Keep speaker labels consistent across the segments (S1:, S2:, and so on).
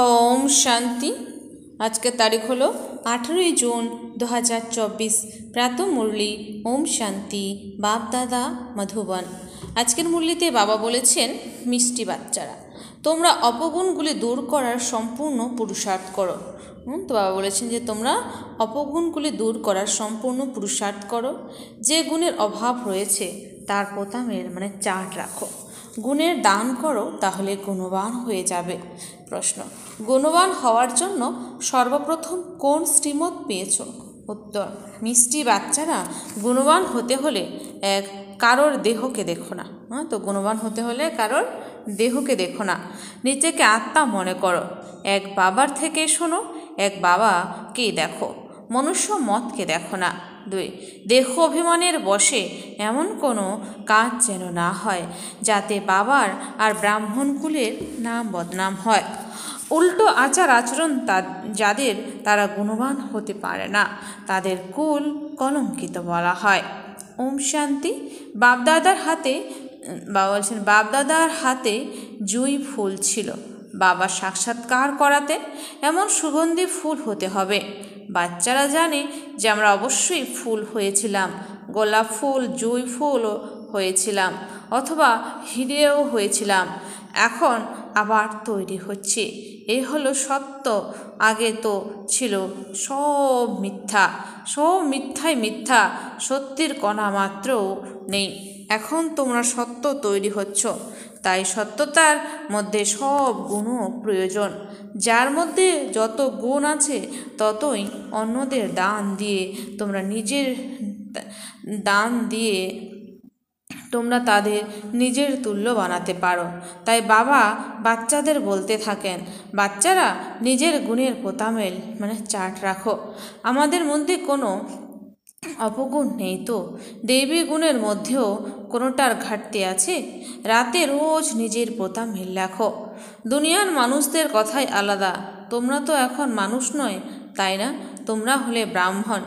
S1: ওম শান্তি আজকের তারিখ হলো আঠেরোই জুন দু হাজার চব্বিশ প্রাত মুরলি ওম শান্তি বাপ দাদা মধুবন আজকের মুরলিতে বাবা বলেছেন মিষ্টি বাচ্চারা তোমরা অপগুণগুলি দূর করার সম্পূর্ণ পুরুষার্থ করো তো বাবা বলেছেন যে তোমরা অপগুণগুলি দূর করার সম্পূর্ণ পুরুষার্থ করো যে গুণের অভাব রয়েছে তার পোতামের মানে চাট রাখো গুণের দান করো তাহলে গুণবান হয়ে যাবে প্রশ্ন গুণবান হওয়ার জন্য সর্বপ্রথম কোন শ্রীমত পেয়েছ উত্তর মিষ্টি বাচ্চারা গুণবান হতে হলে এক কারোর দেহকে দেখো না হ্যাঁ তো গুণবান হতে হলে কারোর দেহকে দেখো না নিজেকে আত্মা মনে করো এক বাবার থেকে শোনো এক বাবাকেই দেখো মনুষ্য মতকে দেখো না দুই দেহ অভিমানের বসে এমন কোনো কাজ যেন না হয় যাতে বাবার আর ব্রাহ্মণকুলের নাম বদনাম হয় উল্টো আচার আচরণ তা যাদের তারা গুণবান হতে পারে না তাদের কুল কলঙ্কিত বলা হয় ওম শান্তি বাপদাদার হাতে বাবা বলছেন বাপদাদার হাতে জুই ফুল ছিল বাবা সাক্ষাৎকার করাতে এমন সুগন্ধি ফুল হতে হবে বাচ্চারা জানে যে আমরা অবশ্যই ফুল হয়েছিলাম গোলাপ ফুল জুঁই ফুলও হয়েছিলাম অথবা হিরেও হয়েছিলাম এখন আবার তৈরি হচ্ছে এই হলো সত্য আগে তো ছিল সব মিথ্যা সব মিথ্যাই মিথ্যা সত্যির কণা মাত্রও নেই এখন তোমরা সত্য তৈরি হচ্ছ তাই সত্যতার মধ্যে সব গুণও প্রয়োজন যার মধ্যে যত গুণ আছে ততই অন্যদের দান দিয়ে তোমরা নিজের দান দিয়ে তোমরা তাদের নিজের তুল্য বানাতে পারো তাই বাবা বাচ্চাদের বলতে থাকেন বাচ্চারা নিজের গুণের পোতামেল মানে চার্ট রাখো আমাদের মধ্যে কোনো অপগুণ নেই তো দেবী গুণের মধ্যেও কোনোটার ঘাটতি আছে রাতে রোজ নিজের পোতা মিল রাখো দুনিয়ার মানুষদের কথাই আলাদা তোমরা তো এখন মানুষ নয় তাই না তোমরা হলে ব্রাহ্মণ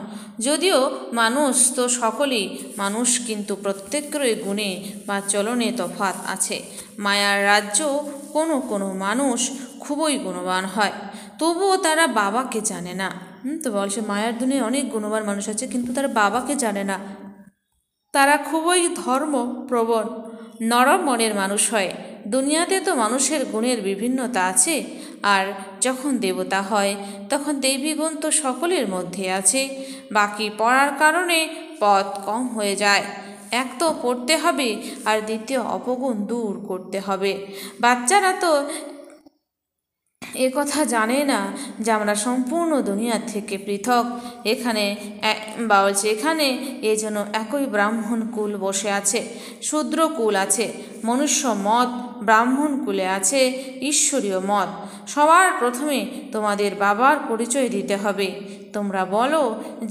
S1: যদিও মানুষ তো সকলেই মানুষ কিন্তু প্রত্যেকেরই গুণে বা চলনে তফাত আছে মায়ার রাজ্য কোনো কোনো মানুষ খুবই গুণবান হয় তবুও তারা বাবাকে জানে না হুম তো বলছে মায়ার দুনিয়ায় অনেক গুণবান মানুষ আছে কিন্তু তার বাবাকে জানে না তারা খুবই ধর্ম প্রবণ নরম মনের মানুষ হয় দুনিয়াতে তো মানুষের গুণের বিভিন্নতা আছে আর যখন দেবতা হয় তখন দেবীগুণ তো সকলের মধ্যে আছে বাকি পড়ার কারণে পথ কম হয়ে যায় এক তো পড়তে হবে আর দ্বিতীয় অপগুণ দূর করতে হবে বাচ্চারা তো এ কথা জানে না যে আমরা সম্পূর্ণ দুনিয়ার থেকে পৃথক এখানে বা বলছে এখানে এই জন্য একই ব্রাহ্মণ কুল বসে আছে শূদ্র কুল আছে মনুষ্য মত ব্রাহ্মণ কুলে আছে ঈশ্বরীয় মত সবার প্রথমে তোমাদের বাবার পরিচয় দিতে হবে তোমরা বলো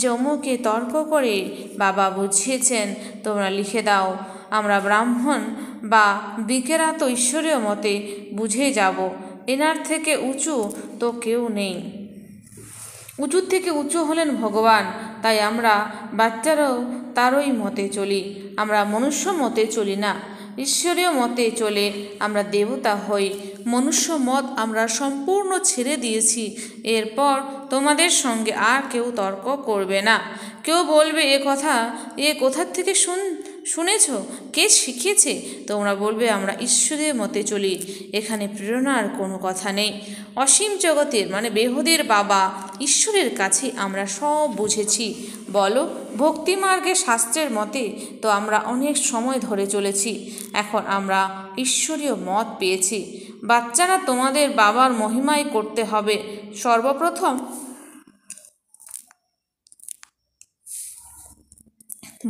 S1: যে অমুকে তর্ক করে বাবা বুঝিয়েছেন তোমরা লিখে দাও আমরা ব্রাহ্মণ বা বিকেরা তো ঈশ্বরীয় মতে বুঝে যাব এনার থেকে উঁচু তো কেউ নেই উঁচুর থেকে উঁচু হলেন ভগবান তাই আমরা বাচ্চারাও তারই মতে চলি আমরা মনুষ্য মতে চলি না ঈশ্বরীয় মতে চলে আমরা দেবতা হই মনুষ্য মত আমরা সম্পূর্ণ ছেড়ে দিয়েছি এরপর তোমাদের সঙ্গে আর কেউ তর্ক করবে না কেউ বলবে এ কথা এ কোথার থেকে শুন শুনেছ কে শিখিয়েছে তোমরা বলবে আমরা ঈশ্বরের মতে চলি এখানে প্রেরণার কোনো কথা নেই অসীম জগতের মানে বেহদের বাবা ঈশ্বরের কাছে আমরা সব বুঝেছি বলো ভক্তিমার্গে শাস্ত্রের মতে তো আমরা অনেক সময় ধরে চলেছি এখন আমরা ঈশ্বরীয় মত পেয়েছি বাচ্চারা তোমাদের বাবার মহিমাই করতে হবে সর্বপ্রথম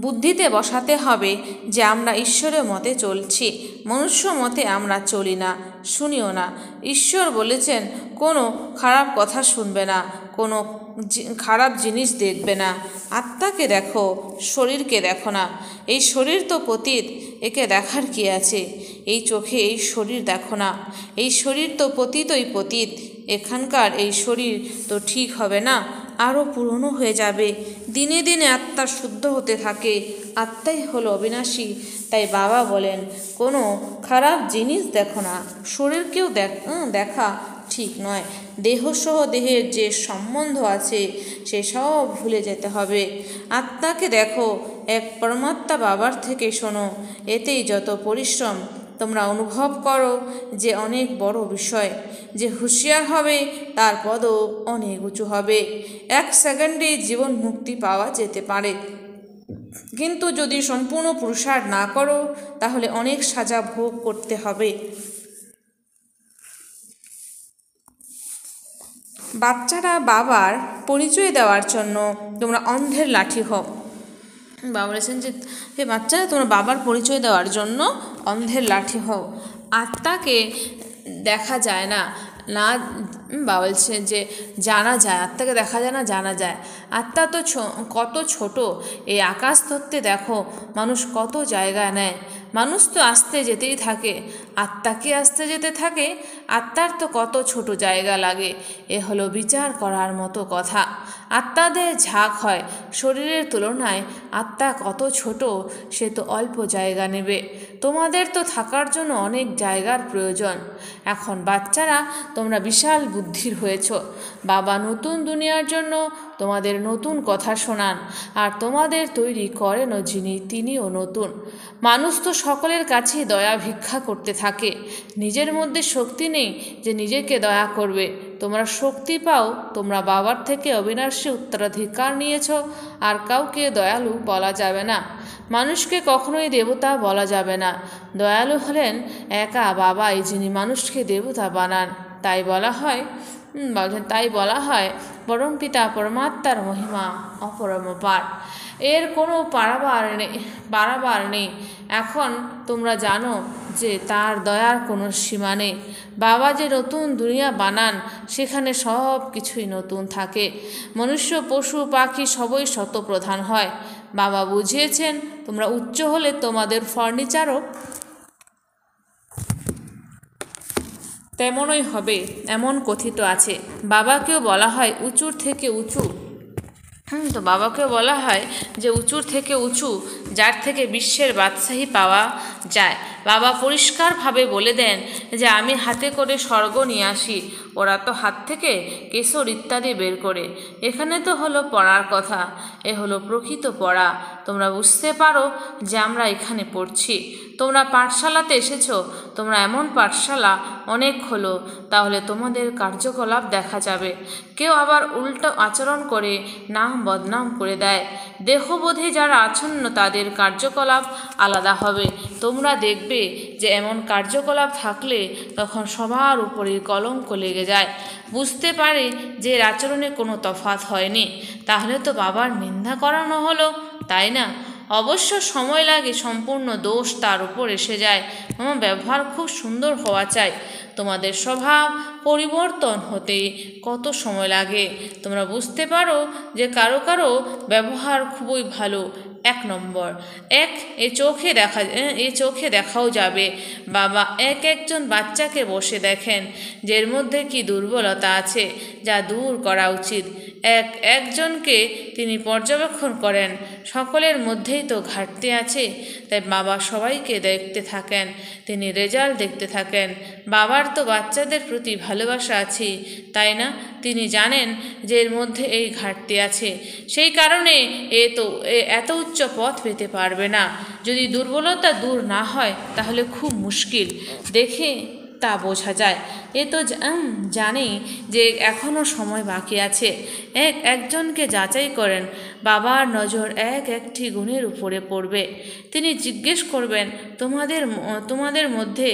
S1: বুদ্ধিতে বসাতে হবে যে আমরা ঈশ্বরের মতে চলছি মনুষ্য মতে আমরা চলি না শুনিও না ঈশ্বর বলেছেন কোনো খারাপ কথা শুনবে না কোনো খারাপ জিনিস দেখবে না আত্মাকে দেখো শরীরকে দেখো না এই শরীর তো পতীত একে দেখার কি আছে এই চোখে এই শরীর দেখো না এই শরীর তো পতীতই পতীত এখানকার এই শরীর তো ঠিক হবে না আরও পুরনো হয়ে যাবে দিনে দিনে আত্মা শুদ্ধ হতে থাকে আত্মাই হলো অবিনাশী তাই বাবা বলেন কোনো খারাপ জিনিস দেখো না শরীরকেও দেখা ঠিক নয় দেহসহ দেহের যে সম্বন্ধ আছে সে সব ভুলে যেতে হবে আত্মাকে দেখো এক পরমাত্মা বাবার থেকে শোনো এতেই যত পরিশ্রম তোমরা অনুভব করো যে অনেক বড় বিষয় যে হুঁশিয়ার হবে তার পদও অনেক উঁচু হবে এক সেকেন্ডে জীবন মুক্তি পাওয়া যেতে পারে কিন্তু যদি সম্পূর্ণ পুরুষার না করো তাহলে অনেক সাজা ভোগ করতে হবে বাচ্চারা বাবার পরিচয় দেওয়ার জন্য তোমরা অন্ধের লাঠি হও বাবা বলেছেন যে হে বাচ্চারা তোমার বাবার পরিচয় দেওয়ার জন্য অন্ধের লাঠি হও আত্মাকে দেখা যায় না না বা বলছে যে জানা যায় আত্মাকে দেখা যায় না জানা যায় আত্মা তো কত ছোট এই আকাশ ধরতে দেখো মানুষ কত জায়গা নেয় মানুষ তো আসতে যেতেই থাকে আত্মাকে আসতে যেতে থাকে আত্মার তো কত ছোট জায়গা লাগে এ হলো বিচার করার মতো কথা আত্মাদের ঝাঁক হয় শরীরের তুলনায় আত্মা কত ছোট সে তো অল্প জায়গা নেবে তোমাদের তো থাকার জন্য অনেক জায়গার প্রয়োজন এখন বাচ্চারা তোমরা বিশাল বুদ্ধির হয়েছ বাবা নতুন দুনিয়ার জন্য তোমাদের নতুন কথা শোনান আর তোমাদের তৈরি করেনও যিনি তিনিও নতুন মানুষ তো সকলের কাছে দয়া ভিক্ষা করতে থাকে নিজের মধ্যে শক্তি নেই যে নিজেকে দয়া করবে তোমরা শক্তি পাও তোমরা বাবার থেকে অবিনাশী উত্তরাধিকার নিয়েছ আর কাউকে দয়ালু বলা যাবে না মানুষকে কখনোই দেবতা বলা যাবে না দয়ালু হলেন একা বাবাই যিনি মানুষকে দেবতা বানান তাই বলা হয় তাই বলা হয় পরম পিতা পরমাত্মার মহিমা অপরমপার এর কোনো পারাবার নেই পারাবার নেই এখন তোমরা জানো যে তার দয়ার কোনো সীমা নেই বাবা যে নতুন দুনিয়া বানান সেখানে সব কিছুই নতুন থাকে মনুষ্য পশু পাখি সবই শতপ্রধান হয় বাবা বুঝিয়েছেন তোমরা উচ্চ হলে তোমাদের ফার্নিচারও তেমনই হবে এমন কথিত আছে বাবাকেও বলা হয় উঁচুর থেকে উঁচু তো বাবাকে বলা হয় যে উঁচুর থেকে উঁচু যার থেকে বিশ্বের বাদশাহী পাওয়া যায় বাবা পরিষ্কারভাবে বলে দেন যে আমি হাতে করে স্বর্গ নিয়ে আসি ওরা তো হাত থেকে কেশর ইত্যাদি বের করে এখানে তো হলো পড়ার কথা এ হলো প্রকৃত পড়া তোমরা বুঝতে পারো যে আমরা এখানে পড়ছি তোমরা পাঠশালাতে এসেছো তোমরা এমন পাঠশালা অনেক হলো তাহলে তোমাদের কার্যকলাপ দেখা যাবে কেউ আবার উল্টো আচরণ করে নাম বদনাম করে দেয় দেহবোধে যারা আচ্ছন্ন তাদের তাদের কার্যকলাপ আলাদা হবে তোমরা দেখবে যে এমন কার্যকলাপ থাকলে তখন সবার উপরে কলঙ্ক লেগে যায় বুঝতে পারে যে এর আচরণে কোনো তফাত হয়নি তাহলে তো বাবার নিন্দা করানো হলো তাই না অবশ্য সময় লাগে সম্পূর্ণ দোষ তার উপর এসে যায় আমার ব্যবহার খুব সুন্দর হওয়া চাই তোমাদের স্বভাব পরিবর্তন হতে কত সময় লাগে তোমরা বুঝতে পারো যে কারো কারো ব্যবহার খুবই ভালো এক নম্বর এক এ চোখে দেখা এ চোখে দেখাও যাবে বাবা এক একজন বাচ্চাকে বসে দেখেন যের মধ্যে কি দুর্বলতা আছে যা দূর করা উচিত এক একজনকে তিনি পর্যবেক্ষণ করেন সকলের মধ্যেই তো ঘাটতি আছে তাই বাবা সবাইকে দেখতে থাকেন তিনি রেজাল্ট দেখতে থাকেন বাবার তো বাচ্চাদের প্রতি ভালোবাসা আছে তাই না তিনি জানেন যে এর মধ্যে এই ঘাটতি আছে সেই কারণে এ তো এত উচ্চ পথ পেতে পারবে না যদি দুর্বলতা দূর না হয় তাহলে খুব মুশকিল দেখে তা বোঝা যায় এ তো জানি যে এখনও সময় বাকি আছে এক একজনকে যাচাই করেন বাবার নজর এক একটি গুণের উপরে পড়বে তিনি জিজ্ঞেস করবেন তোমাদের তোমাদের মধ্যে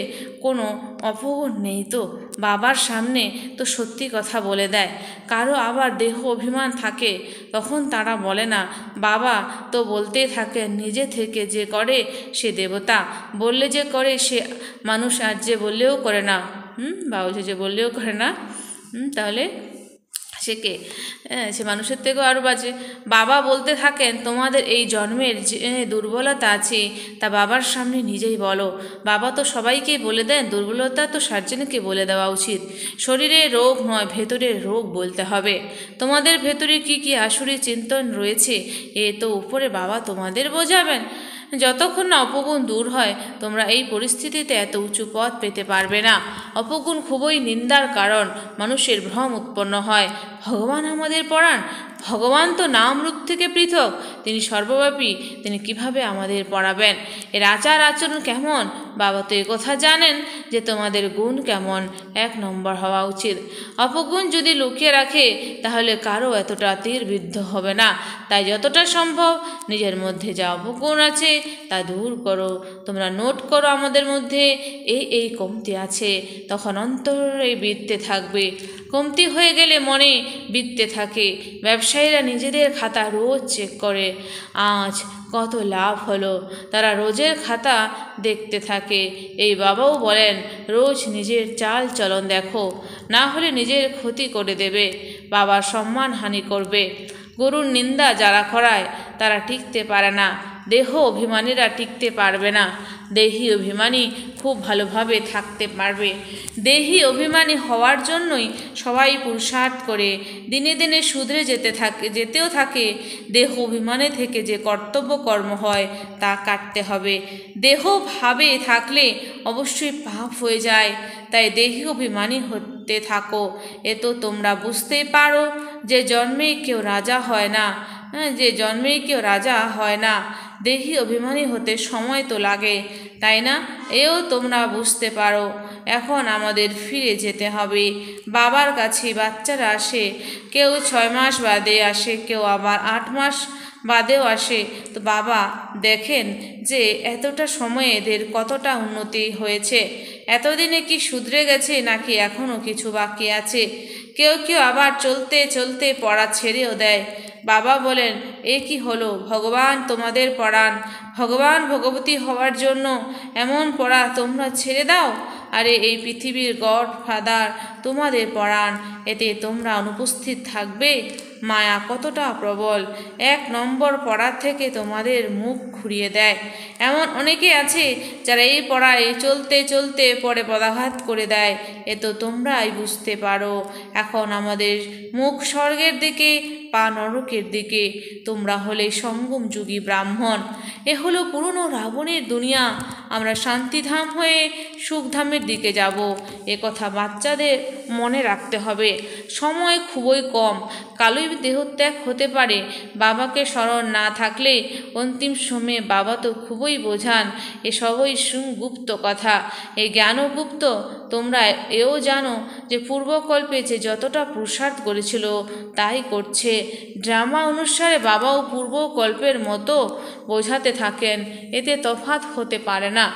S1: কোনো অপগুণ নেই তো বাবার সামনে তো সত্যি কথা বলে দেয় কারো আবার দেহ অভিমান থাকে তখন তারা বলে না বাবা তো বলতেই থাকে নিজে থেকে যে করে সে দেবতা বললে যে করে সে মানুষ আর যে বললেও করে না হুম বাবু যে বললেও করে না তাহলে সে কে হ্যাঁ, সে মানুষের থেকেও আরও বাজে বাবা বলতে থাকেন তোমাদের এই জন্মের যে দুর্বলতা আছে তা বাবার সামনে নিজেই বলো বাবা তো সবাইকে বলে দেন দুর্বলতা তো সার্জনকে বলে দেওয়া উচিত শরীরে রোগ নয় ভেতরে রোগ বলতে হবে তোমাদের ভেতরে কি কি আসুরি চিন্তন রয়েছে এ তো উপরে বাবা তোমাদের বোঝাবেন যতক্ষণ না অপগুণ দূর হয় তোমরা এই পরিস্থিতিতে এত উঁচু পথ পেতে পারবে না অপগুণ খুবই নিন্দার কারণ মানুষের ভ্রম উৎপন্ন হয় ভগবান আমাদের পড়ান ভগবান তো নাম রূপ থেকে পৃথক তিনি সর্বব্যাপী তিনি কিভাবে আমাদের পড়াবেন এর আচার আচরণ কেমন বাবা তো কথা জানেন যে তোমাদের গুণ কেমন এক নম্বর হওয়া উচিত অপগুণ যদি লুকিয়ে রাখে তাহলে কারো এতটা তীরবিদ্ধ হবে না তাই যতটা সম্ভব নিজের মধ্যে যা অপগুণ আছে তা দূর করো তোমরা নোট করো আমাদের মধ্যে এই এই কমতি আছে তখন অন্তরে বৃত্তে থাকবে কমতি হয়ে গেলে মনে বৃত্তে থাকে ব্যবসায়ীরা নিজেদের খাতা রোজ চেক করে আজ কত লাভ হলো তারা রোজের খাতা দেখতে থাকে এই বাবাও বলেন রোজ নিজের চাল চলন দেখো না হলে নিজের ক্ষতি করে দেবে বাবার সম্মান হানি করবে গরুর নিন্দা যারা করায় তারা টিকতে পারে না দেহ অভিমানীরা টিকতে পারবে না দেহি অভিমানী খুব ভালোভাবে থাকতে পারবে দেহি অভিমানী হওয়ার জন্যই সবাই পুরুষার্থ করে দিনে দিনে শুধরে যেতে থাকে যেতেও থাকে দেহ অভিমানে থেকে যে কর্তব্য কর্ম হয় তা কাটতে হবে দেহ ভাবে থাকলে অবশ্যই পাপ হয়ে যায় তাই দেহি অভিমানী হতে থাকো এ তো তোমরা বুঝতেই পারো যে জন্মে কেউ রাজা হয় না হ্যাঁ, যে জন্মে কেউ রাজা হয় না দেহি অভিমানী হতে সময় তো লাগে তাই না এও তোমরা বুঝতে পারো এখন আমাদের ফিরে যেতে হবে বাবার কাছে বাচ্চারা আসে কেউ ছয় মাস বাদে আসে কেউ আবার আট মাস বাদেও আসে তো বাবা দেখেন যে এতটা সময়ে এদের কতটা উন্নতি হয়েছে এতদিনে কি শুধরে গেছে নাকি এখনও কিছু বাকি আছে কেউ কেউ আবার চলতে চলতে পড়া ছেড়েও দেয় বাবা বলেন এ কি হলো ভগবান তোমাদের পড়ান ভগবান ভগবতী হওয়ার জন্য এমন পড়া তোমরা ছেড়ে দাও আরে এই পৃথিবীর গড ফাদার তোমাদের পড়ান এতে তোমরা অনুপস্থিত থাকবে মায়া কতটা প্রবল এক নম্বর পড়ার থেকে তোমাদের মুখ ঘুরিয়ে দেয় এমন অনেকে আছে যারা এই পড়ায় চলতে চলতে পরে পদাঘাত করে দেয় এ তো তোমরাই বুঝতে পারো এখন আমাদের মুখ স্বর্গের দিকে পা নরকের দিকে তোমরা হলে সঙ্গম যুগী ব্রাহ্মণ এ হলো পুরনো রাবণের দুনিয়া আমরা শান্তিধাম হয়ে সুখধামের দিকে যাব এ কথা বাচ্চাদের মনে রাখতে হবে সময় খুবই কম কালোই দেহত্যাগ হতে পারে বাবাকে স্মরণ না থাকলে অন্তিম সময়ে বাবা তো খুবই বোঝান এ সবই সুগুপ্ত কথা এ জ্ঞানগুপ্ত তোমরা এও জানো যে পূর্বকল্পে যে যতটা প্রসাদ করেছিল তাই করছে ড্রামা অনুসারে বাবাও পূর্ব কল্পের মতো বোঝাতে থাকেন এতে তফাত হতে পারে না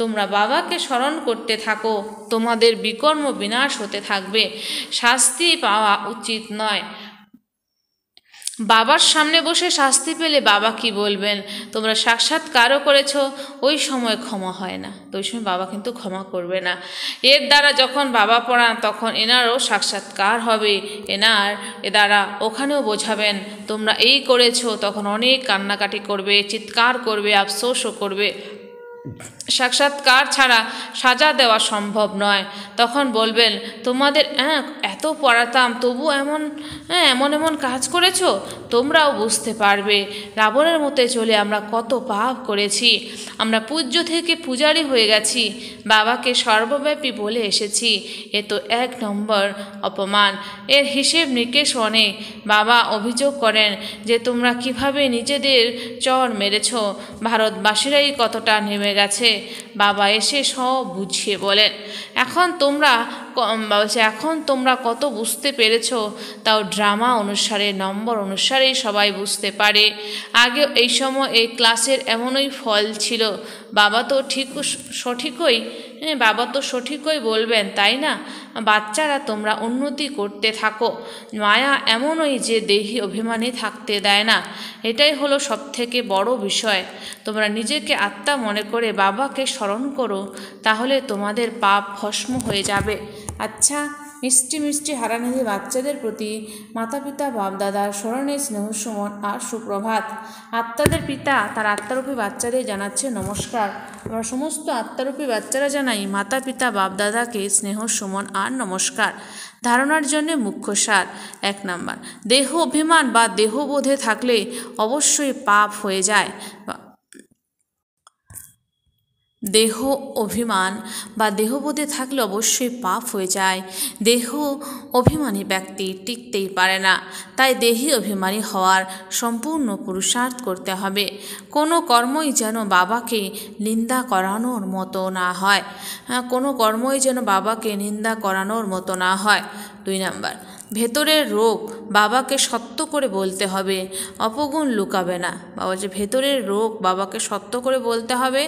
S1: তোমরা বাবাকে স্মরণ করতে থাকো তোমাদের বিকর্ম বিনাশ হতে থাকবে শাস্তি পাওয়া উচিত নয় বাবার সামনে বসে শাস্তি পেলে বাবা কি বলবেন তোমরা সাক্ষাৎ কারো করেছ ওই সময় ক্ষমা হয় না তো ওই সময় বাবা কিন্তু ক্ষমা করবে না এর দ্বারা যখন বাবা পড়ান তখন এনারও সাক্ষাৎকার হবে এনার এ দ্বারা ওখানেও বোঝাবেন তোমরা এই করেছো তখন অনেক কান্নাকাটি করবে চিৎকার করবে আফসোসও করবে সাক্ষাৎকার ছাড়া সাজা দেওয়া সম্ভব নয় তখন বলবেন তোমাদের হ্যাঁ, এত পড়াতাম তবু এমন হ্যাঁ, এমন এমন কাজ করেছ তোমরাও বুঝতে পারবে রাবণের মতে চলে আমরা কত পাপ করেছি আমরা পূজ্য থেকে পূজারি হয়ে গেছি বাবাকে সর্বব্যাপী বলে এসেছি এ তো এক নম্বর অপমান এর হিসেব নিকেশ অনেক বাবা অভিযোগ করেন যে তোমরা কিভাবে নিজেদের চর মেরেছ ভারতবাসীরাই কতটা নেমে গেছে বাবা এসে সব বুঝিয়ে বলেন এখন তোমরা বলছে এখন তোমরা কত বুঝতে পেরেছ তাও ড্রামা অনুসারে নম্বর অনুসারেই সবাই বুঝতে পারে আগে এই সময় এই ক্লাসের এমনই ফল ছিল বাবা তো ঠিক সঠিকই বাবা তো সঠিকই বলবেন তাই না বাচ্চারা তোমরা উন্নতি করতে থাকো মায়া এমনই যে দেহি অভিমানী থাকতে দেয় না এটাই হলো সবথেকে বড় বিষয় তোমরা নিজেকে আত্মা মনে করে বাবাকে স্মরণ করো তাহলে তোমাদের পাপ ভস্ম হয়ে যাবে আচ্ছা মিষ্টি মিষ্টি হারানিধি বাচ্চাদের প্রতি মাতা পিতা বাপদাদার স্মরণে স্নেহ সুমন আর সুপ্রভাত আত্মাদের পিতা তার আত্মারূপী বাচ্চাদের জানাচ্ছে নমস্কার আমরা সমস্ত আত্মারূপী বাচ্চারা জানাই মাতা পিতা বাপদাদাকে স্নেহ সুমন আর নমস্কার ধারণার জন্য মুখ্য সার এক নাম্বার দেহ অভিমান বা দেহবোধে থাকলে অবশ্যই পাপ হয়ে যায় দেহ অভিমান বা দেহবোধে থাকলে অবশ্যই পাপ হয়ে যায় দেহ অভিমানী ব্যক্তি টিকতেই পারে না তাই দেহি অভিমানী হওয়ার সম্পূর্ণ পুরুষার্থ করতে হবে কোনো কর্মই যেন বাবাকে নিন্দা করানোর মতো না হয় কোনো কর্মই যেন বাবাকে নিন্দা করানোর মতো না হয় দুই নাম্বার ভেতরের রোগ বাবাকে সত্য করে বলতে হবে অপগুণ লুকাবে না বাবা যে ভেতরের রোগ বাবাকে সত্য করে বলতে হবে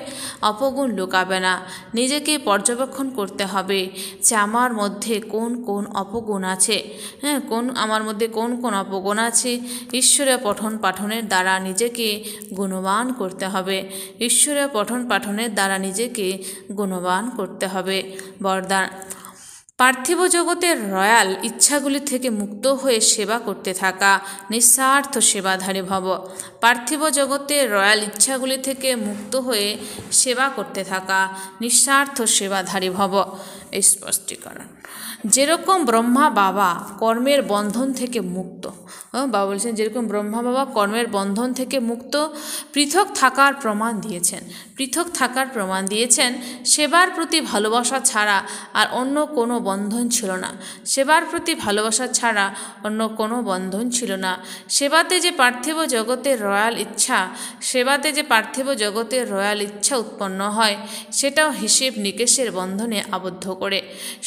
S1: অপগুণ লুকাবে না নিজেকে পর্যবেক্ষণ করতে হবে যে আমার মধ্যে কোন কোন অপগুণ আছে হ্যাঁ কোন আমার মধ্যে কোন কোন অপগুণ আছে ঈশ্বরের পঠন পাঠনের দ্বারা নিজেকে গুণবান করতে হবে ঈশ্বরের পঠন পাঠনের দ্বারা নিজেকে গুণবান করতে হবে বরদান পার্থিব জগতের রয়াল ইচ্ছাগুলি থেকে মুক্ত হয়ে সেবা করতে থাকা নিঃস্বার্থ সেবাধারী ভব পার্থিব জগতের রয়াল ইচ্ছাগুলি থেকে মুক্ত হয়ে সেবা করতে থাকা নিঃস্বার্থ সেবাধারী ভব এই স্পষ্টীকরণ যেরকম ব্রহ্মা বাবা কর্মের বন্ধন থেকে মুক্ত বাবা বলছেন যেরকম ব্রহ্মা বাবা কর্মের বন্ধন থেকে মুক্ত পৃথক থাকার প্রমাণ দিয়েছেন পৃথক থাকার প্রমাণ দিয়েছেন সেবার প্রতি ভালোবাসা ছাড়া আর অন্য কোনো বন্ধন ছিল না সেবার প্রতি ভালোবাসা ছাড়া অন্য কোনো বন্ধন ছিল না সেবাতে যে পার্থিব জগতের রয়াল ইচ্ছা সেবাতে যে পার্থিব জগতের রয়াল ইচ্ছা উৎপন্ন হয় সেটাও হিসেব নিকেশের বন্ধনে আবদ্ধ করে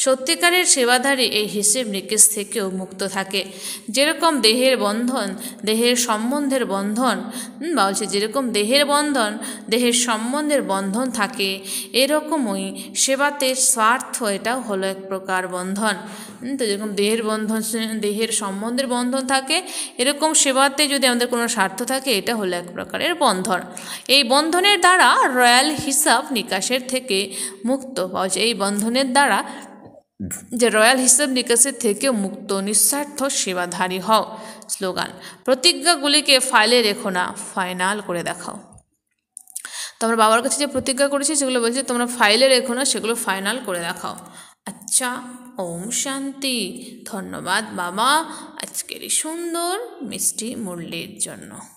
S1: সত্যিকারের সেবাধারী এই হিসেব নিকেশ থেকেও মুক্ত থাকে যেরকম দেহের বন্ধন দেহের সম্বন্ধের বন্ধন বা হচ্ছে যেরকম দেহের বন্ধন দেহের সম্বন্ধ সম্বন্ধের বন্ধন থাকে এরকমই সেবাতে স্বার্থ এটাও হলো এক প্রকার বন্ধন তো যেরকম দেহের বন্ধন দেহের সম্বন্ধের বন্ধন থাকে এরকম সেবাতে যদি আমাদের কোনো স্বার্থ থাকে এটা হলো এক প্রকারের বন্ধন এই বন্ধনের দ্বারা রয়্যাল হিসাব নিকাশের থেকে মুক্ত পাওয়া যায় এই বন্ধনের দ্বারা যে রয়্যাল হিসাব নিকাশের থেকে মুক্ত নিঃস্বার্থ সেবাধারী হও স্লোগান প্রতিজ্ঞাগুলিকে ফাইলে রেখো না ফাইনাল করে দেখাও তোমরা বাবার কাছে যে প্রতিজ্ঞা করেছি সেগুলো বলছি তোমরা ফাইলে রেখো না সেগুলো ফাইনাল করে দেখাও আচ্ছা ওম শান্তি ধন্যবাদ বাবা আজকের সুন্দর মিষ্টি মুরলির জন্য